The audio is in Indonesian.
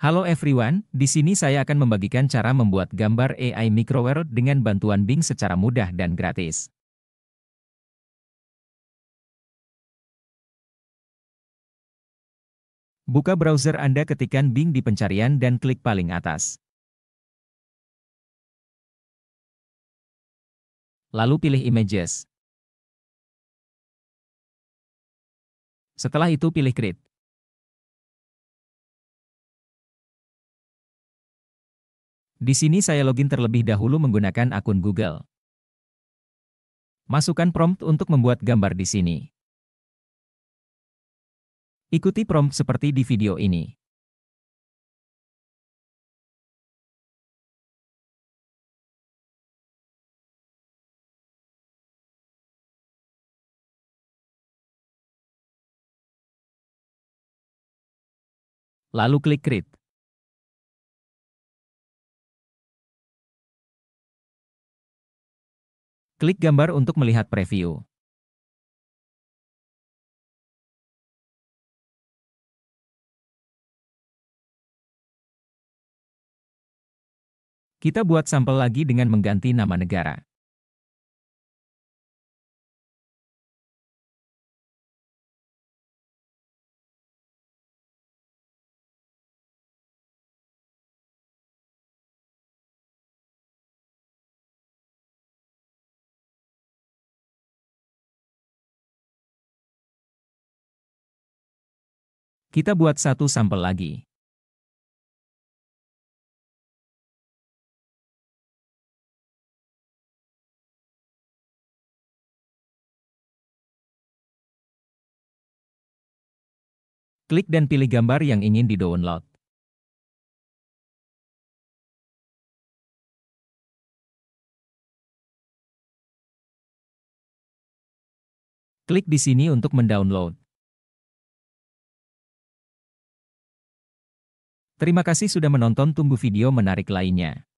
Halo everyone, di sini saya akan membagikan cara membuat gambar AI MicroWorld dengan bantuan Bing secara mudah dan gratis. Buka browser Anda ketikan Bing di pencarian dan klik paling atas. Lalu pilih Images. Setelah itu pilih Create. Di sini saya login terlebih dahulu menggunakan akun Google. Masukkan prompt untuk membuat gambar di sini. Ikuti prompt seperti di video ini. Lalu klik Create. Klik gambar untuk melihat preview. Kita buat sampel lagi dengan mengganti nama negara. Kita buat satu sampel lagi. Klik dan pilih gambar yang ingin di-download. Klik di sini untuk mendownload. Terima kasih sudah menonton tunggu video menarik lainnya.